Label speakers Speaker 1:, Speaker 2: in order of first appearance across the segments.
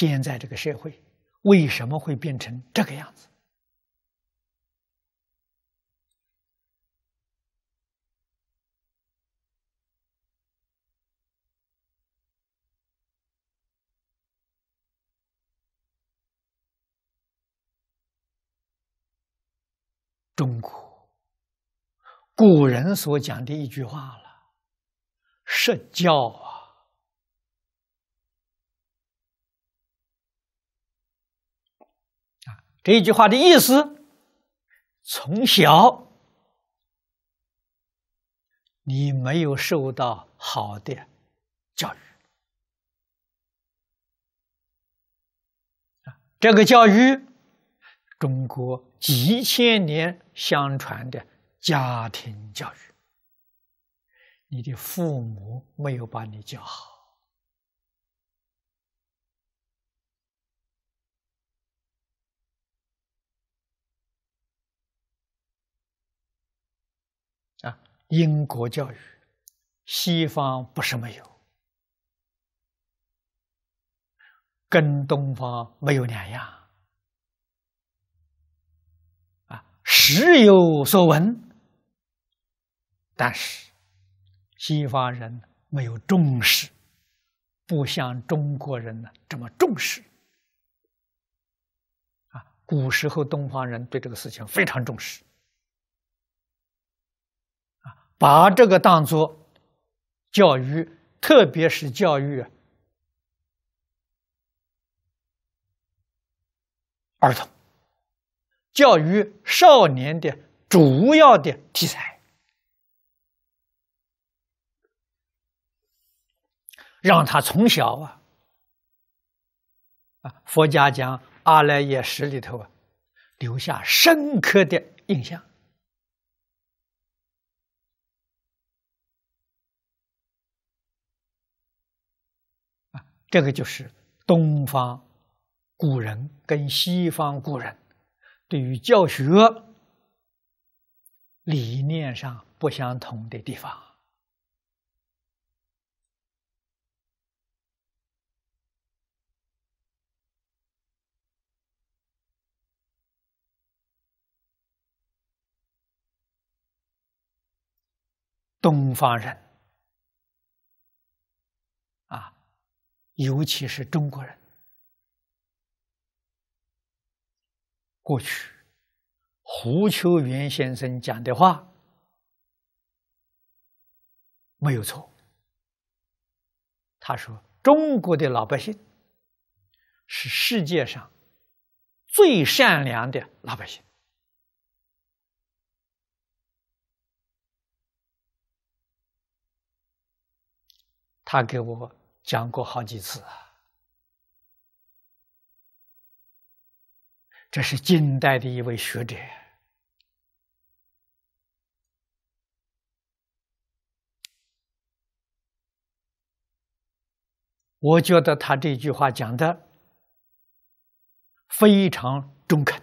Speaker 1: 现在这个社会为什么会变成这个样子？中国古人所讲的一句话了：“社教啊。”这句话的意思：从小，你没有受到好的教育这个教育，中国几千年相传的家庭教育，你的父母没有把你教好。英国教育，西方不是没有，跟东方没有两样，啊，时有所闻，但是西方人没有重视，不像中国人呢这么重视，啊，古时候东方人对这个事情非常重视。把这个当做教育，特别是教育儿童、教育少年的主要的题材，让他从小啊，啊，佛家讲阿赖耶识里头啊，留下深刻的印象。这个就是东方古人跟西方古人对于教学理念上不相同的地方。东方人。尤其是中国人，过去胡秋元先生讲的话没有错。他说：“中国的老百姓是世界上最善良的老百姓。”他给我。讲过好几次啊。这是近代的一位学者，我觉得他这句话讲的非常中肯，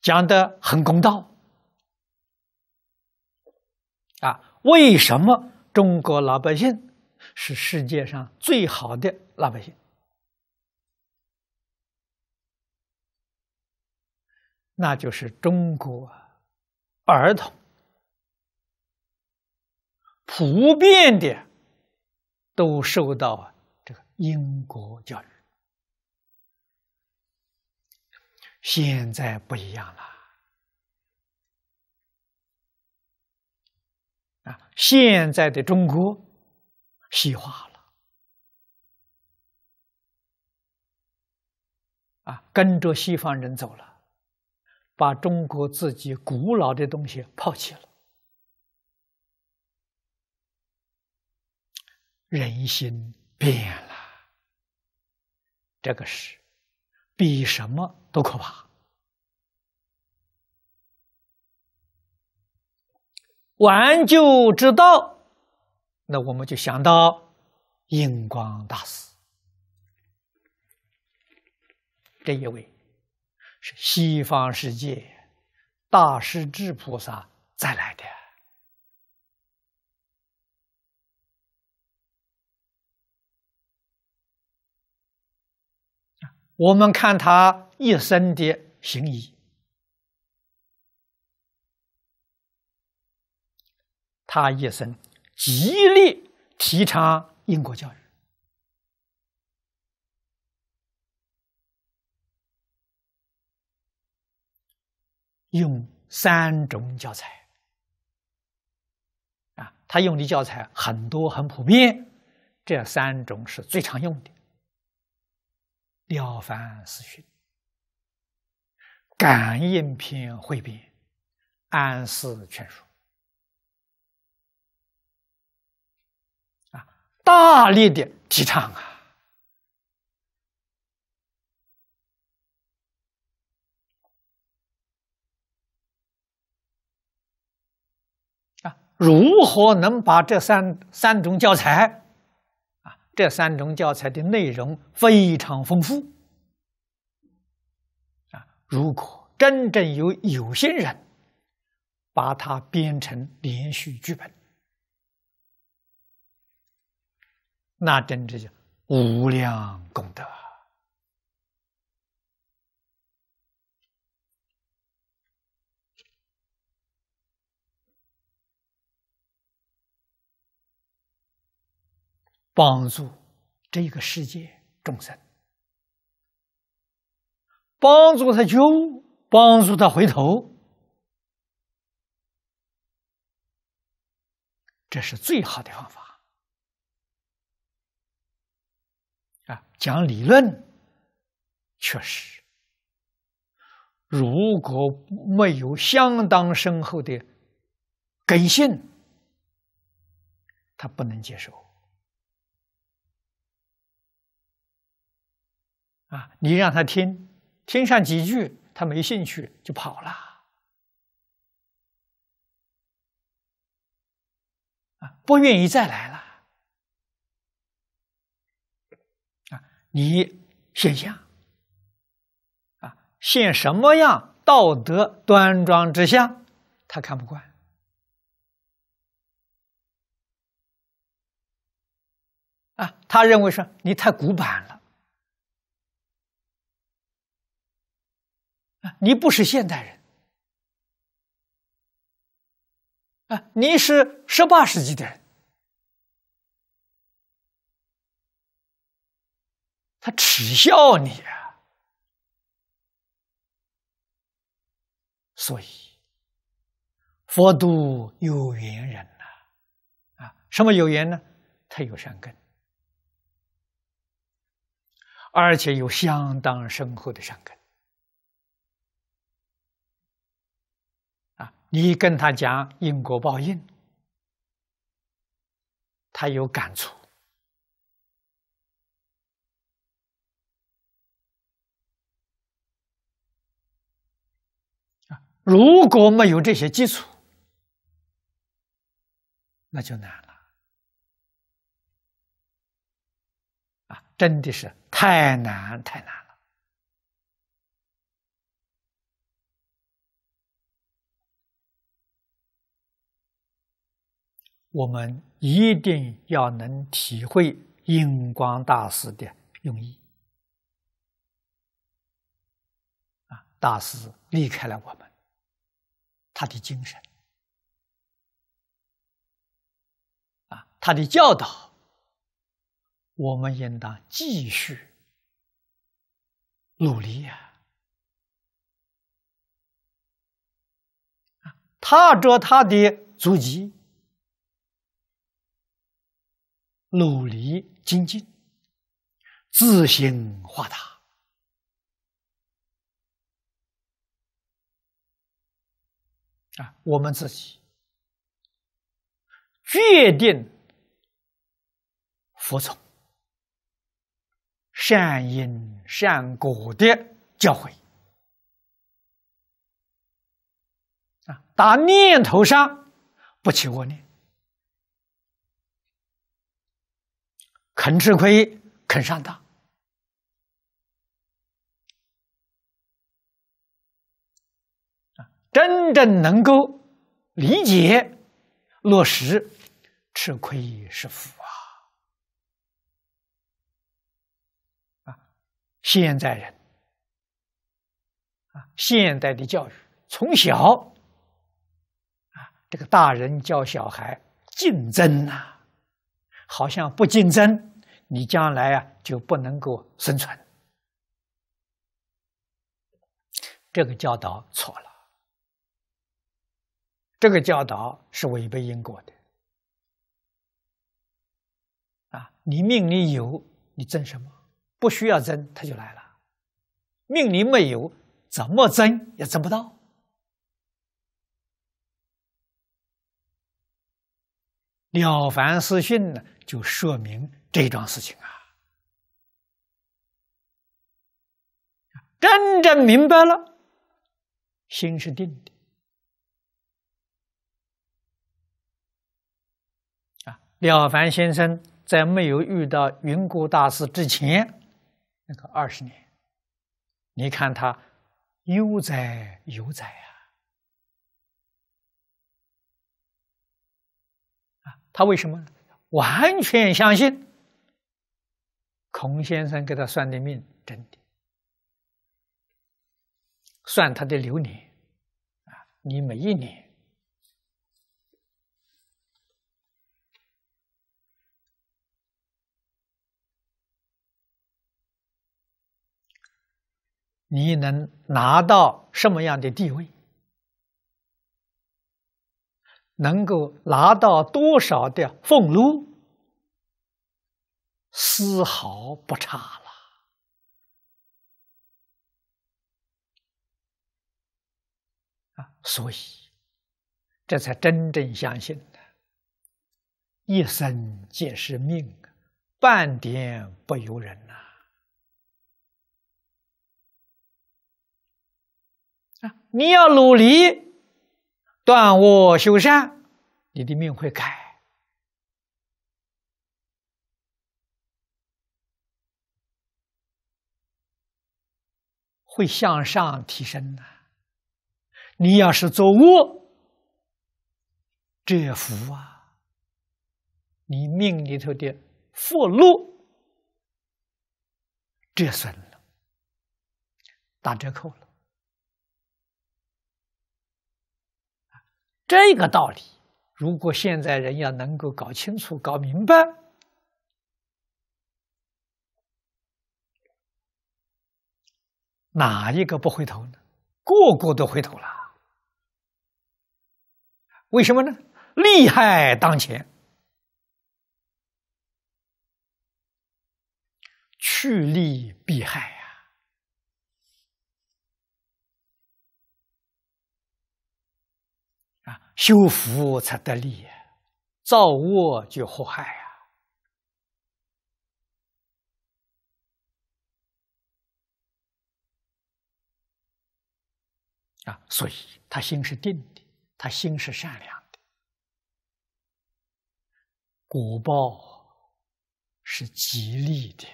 Speaker 1: 讲的很公道。啊，为什么中国老百姓是世界上最好的老百姓？那就是中国儿童普遍的都受到这个英国教育，现在不一样了。现在的中国西化了，啊，跟着西方人走了，把中国自己古老的东西抛弃了，人心变了，这个是比什么都可怕。挽救之道，那我们就想到印光大师这一位是西方世界大势至菩萨再来的。我们看他一生的行医。他一生极力提倡英国教育，用三种教材啊，他用的教材很多很普遍，这三种是最常用的：《了凡四训》《感应篇汇编》《安思全书》。大力的提倡啊！啊，如何能把这三三种教材啊？这三种教材的内容非常丰富啊！如果真正有有心人把它编成连续剧本。那真是无量功德，帮助这个世界众生，帮助他救，帮助他回头，这是最好的方法。啊，讲理论，确实，如果没有相当深厚的根性，他不能接受。啊，你让他听听上几句，他没兴趣就跑了，啊，不愿意再来了。你现象啊，现什么样道德端庄之相，他看不惯啊，他认为说你太古板了啊，你不是现代人啊，你是十八世纪的人。他耻笑你，所以佛度有缘人呐，啊，什么有缘呢？他有善根，而且有相当深厚的善根，啊，你跟他讲因果报应，他有感触。如果没有这些基础，那就难了。啊，真的是太难太难了。我们一定要能体会印光大师的用意。啊，大师离开了我们。他的精神，啊，他的教导，我们应当继续努力呀！踏着他的足迹，努力精进，自行化他。啊，我们自己决定服从善因善果的教诲啊，打念头上不起恶念，肯吃亏，肯上当。真正能够理解、落实，吃亏是福啊！啊，现代人啊，现代的教育从小啊，这个大人教小孩竞争呐，好像不竞争，你将来啊就不能够生存，这个教导错了。这个教导是违背因果的，啊！你命里有，你争什么？不需要争，他就来了；命里没有，怎么争也争不到。《了凡四训》呢，就说明这桩事情啊。真正明白了，心是定的。了凡先生在没有遇到云谷大师之前，那个二十年，你看他悠哉悠哉啊！啊，他为什么完全相信孔先生给他算的命？真的，算他的流年啊，你每一年。你能拿到什么样的地位？能够拿到多少的俸禄？丝毫不差了啊！所以，这才真正相信的，一生皆是命啊，半点不由人呐。啊！你要努力断恶修善，你的命会改，会向上提升的。你要是做恶，这福啊，你命里头的福禄，这损了，打折扣了。这个道理，如果现在人要能够搞清楚、搞明白，哪一个不回头呢？个个都回头了。为什么呢？利害当前，趋利避害。修福才得利，造恶就祸害呀！啊，所以他心是定的，他心是善良的，果报是吉利的。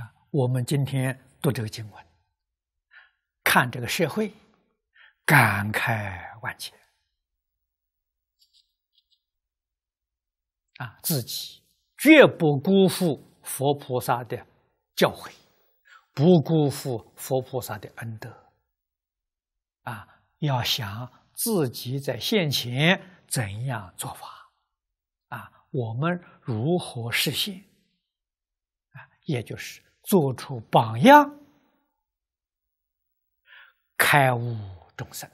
Speaker 1: 啊，我们今天读这个经文。看这个社会，感慨万千。啊，自己绝不辜负佛菩萨的教诲，不辜负佛菩萨的恩德。啊，要想自己在现前怎样做法，啊，我们如何实现，啊，也就是做出榜样。开悟众生。